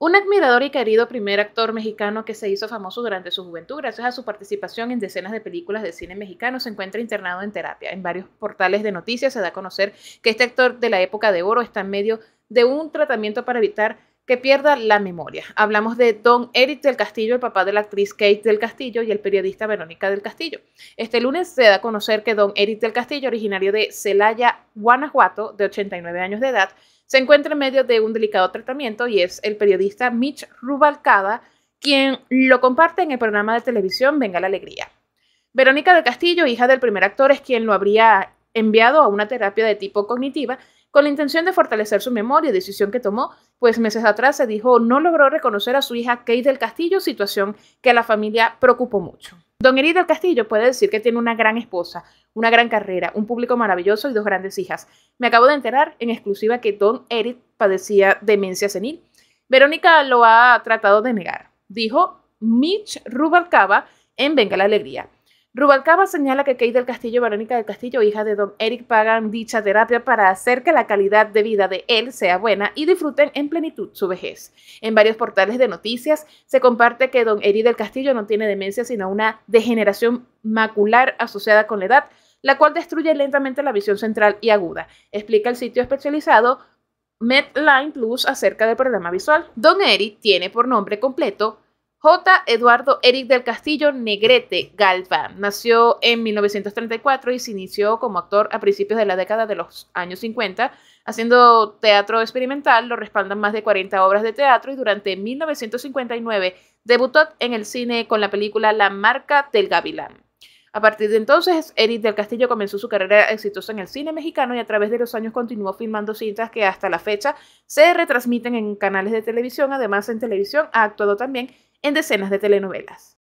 Un admirador y querido primer actor mexicano que se hizo famoso durante su juventud gracias a su participación en decenas de películas de cine mexicano se encuentra internado en terapia. En varios portales de noticias se da a conocer que este actor de la época de oro está en medio de un tratamiento para evitar que pierda la memoria. Hablamos de Don Eric del Castillo, el papá de la actriz Kate del Castillo y el periodista Verónica del Castillo. Este lunes se da a conocer que Don Eric del Castillo, originario de Celaya, Guanajuato, de 89 años de edad, se encuentra en medio de un delicado tratamiento y es el periodista Mitch Rubalcada quien lo comparte en el programa de televisión Venga la Alegría. Verónica del Castillo, hija del primer actor, es quien lo habría enviado a una terapia de tipo cognitiva con la intención de fortalecer su memoria, decisión que tomó, pues meses atrás se dijo no logró reconocer a su hija Kate del Castillo, situación que a la familia preocupó mucho. Don Eri del Castillo puede decir que tiene una gran esposa, una gran carrera, un público maravilloso y dos grandes hijas. Me acabo de enterar en exclusiva que Don Eric padecía demencia senil. Verónica lo ha tratado de negar, dijo Mitch Rubalcaba en Venga la Alegría. Rubalcaba señala que Kate del Castillo Verónica del Castillo, hija de don Eric, pagan dicha terapia para hacer que la calidad de vida de él sea buena y disfruten en plenitud su vejez. En varios portales de noticias se comparte que don Eric del Castillo no tiene demencia sino una degeneración macular asociada con la edad, la cual destruye lentamente la visión central y aguda, explica el sitio especializado MedLine Plus acerca del programa visual. Don Eric tiene por nombre completo J. Eduardo Eric del Castillo Negrete Galván nació en 1934 y se inició como actor a principios de la década de los años 50, haciendo teatro experimental, lo respaldan más de 40 obras de teatro y durante 1959 debutó en el cine con la película La Marca del Gavilán. A partir de entonces, Eric del Castillo comenzó su carrera exitosa en el cine mexicano y a través de los años continuó filmando cintas que hasta la fecha se retransmiten en canales de televisión. Además, en televisión ha actuado también en decenas de telenovelas.